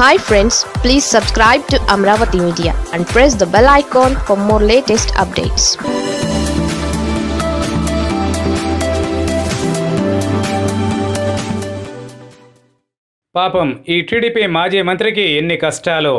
hi friends please subscribe to Amaravati media and press the bell icon for more latest updates పాపం ఈ TDP మాజీ మంత్రికి ఎన్ని కష్టాలో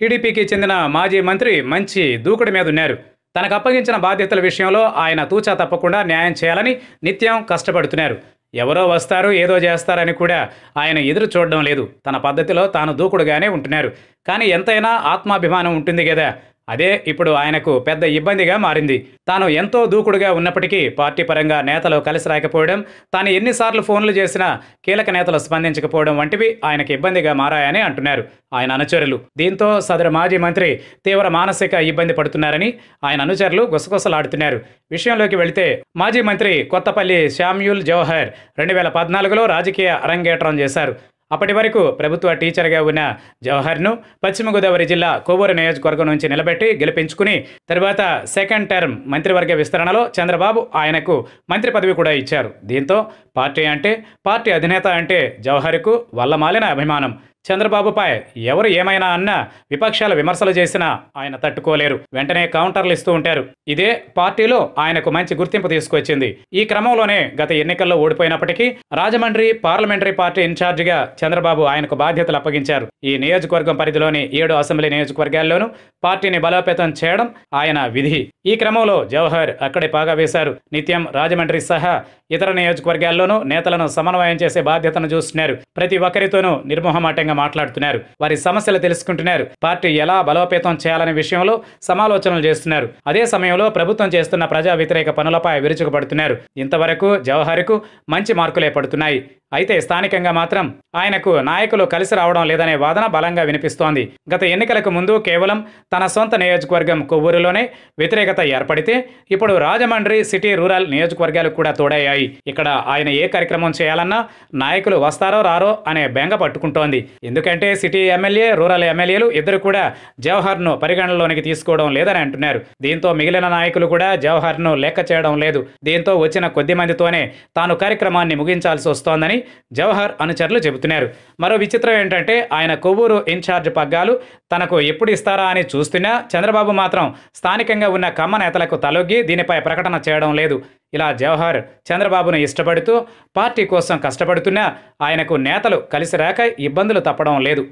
టీడీపీకి చెందిన మాజీ మంత్రి మంచి దూకుడు మీద ఉన్నారు తనకు అప్పగించిన బాధ్యతల విషయంలో ఆయన తూచా తప్పకుండా న్యాయం చేయాలని నిత్యం కష్టపడుతున్నారు ఎవరో వస్తారు ఏదో చేస్తారని కూడా ఆయన ఎదురు చూడడం లేదు తన పద్ధతిలో తాను దూకుడుగానే ఉంటున్నారు కానీ ఎంతైనా ఆత్మాభిమానం ఉంటుంది కదా అదే ఇప్పుడు ఆయనకు పెద్ద ఇబ్బందిగా మారింది తాను ఎంతో దూకుడుగా ఉన్నప్పటికీ పార్టీ పరంగా నేతలు కలిసి రాకపోవడం తాను ఎన్నిసార్లు ఫోన్లు చేసినా కీలక నేతలు స్పందించకపోవడం వంటివి ఆయనకు ఇబ్బందిగా మారాయని అంటున్నారు ఆయన అనుచరులు దీంతో సదరు మాజీ మంత్రి తీవ్ర మానసిక ఇబ్బంది పడుతున్నారని ఆయన అనుచరులు గుసగుసలాడుతున్నారు విషయంలోకి వెళితే మాజీ మంత్రి కొత్తపల్లి శామ్యూల్ జవహర్ రెండు వేల పద్నాలుగులో రాజకీయ అరంగేట్రం చేశారు అప్పటి వరకు ప్రభుత్వ టీచర్గా ఉన్న జవహర్ను పశ్చిమ గోదావరి జిల్లా కోవూరు నియోజకవర్గం నుంచి నిలబెట్టి గెలిపించుకుని తర్వాత సెకండ్ టర్మ్ మంత్రివర్గ విస్తరణలో చంద్రబాబు ఆయనకు మంత్రి పదవి కూడా ఇచ్చారు దీంతో పార్టీ అంటే పార్టీ అధినేత అంటే జవహర్కు వల్లమాలిన అభిమానం చంద్రబాబుపై ఎవరు ఏమైనా అన్నా విపక్షాల విమర్శలు చేసినా ఆయన తట్టుకోలేరు వెంటనే కౌంటర్లు ఇస్తూ ఉంటారు ఇదే పార్టీలో ఆయనకు మంచి గుర్తింపు తీసుకొచ్చింది ఈ క్రమంలోనే గత ఎన్నికల్లో ఓడిపోయినప్పటికీ రాజమండ్రి పార్లమెంటరీ పార్టీ ఇన్ఛార్జిగా చంద్రబాబు ఆయనకు బాధ్యతలు అప్పగించారు ఈ నియోజకవర్గం పరిధిలోని ఏడు అసెంబ్లీ నియోజకవర్గాల్లోనూ పార్టీని బలోపేతం చేయడం ఆయన విధి ఈ క్రమంలో జవహర్ అక్కడే పాగా వేశారు నిత్యం రాజమండ్రి సహా ఇతర నియోజకవర్గాల్లోనూ నేతలను సమన్వయం చేసే బాధ్యతను చూస్తున్నారు ప్రతి ఒక్కరితోనూ నిర్మోహమాటంగా మాట్లాడుతున్నారు వారి సమస్యలు తెలుసుకుంటున్నారు పార్టీ ఎలా బలోపేతం చేయాలనే విషయంలో సమాలోచనలు చేస్తున్నారు అదే సమయంలో ప్రభుత్వం చేస్తున్న ప్రజా వ్యతిరేక పనులపై విరుచుకుపడుతున్నారు ఇంతవరకు కు మంచి మార్కులే పడుతున్నాయి అయితే స్థానికంగా మాత్రం ఆయనకు నాయకులు కలిసి రావడం లేదనే వాదన బలంగా వినిపిస్తోంది గత ఎన్నికలకు ముందు కేవలం తన సొంత నియోజకవర్గం కొవ్వూరులోనే వ్యతిరేకత ఏర్పడితే ఇప్పుడు రాజమండ్రి సిటీ రూరల్ నియోజకవర్గాలు కూడా తోడయ్యాయి ఇక్కడ ఆయన ఏ కార్యక్రమం చేయాలన్నా నాయకులు వస్తారో రారో అనే బెంగ పట్టుకుంటోంది ఎందుకంటే సిటీ ఎమ్మెల్యే రూరల్ ఎమ్మెల్యేలు ఇద్దరు కూడా జవహర్ను పరిగణనలోనికి తీసుకోవడం లేదని అంటున్నారు దీంతో మిగిలిన నాయకులు కూడా జవహర్ను లెక్క చేయడం లేదు దీంతో వచ్చిన కొద్ది మందితోనే తాను కార్యక్రమాన్ని ముగించాల్సి వస్తోందని జవహర్ అనుచరులు చెబుతున్నారు మరో విచిత్రం ఏంటంటే ఆయన కొవ్వూరు ఇన్ఛార్జ్ పగ్గాలు తనకు ఎప్పుడు ఇస్తారా అని చూస్తున్నా చంద్రబాబు మాత్రం స్థానికంగా ఉన్న కమ్మ నేతలకు తలొగ్గి దీనిపై ప్రకటన చేయడం లేదు ఇలా జవహర్ చంద్రబాబును ఇష్టపడుతూ పార్టీ కోసం కష్టపడుతున్నా ఆయనకు నేతలు రాక ఇబ్బందులు తప్పడం లేదు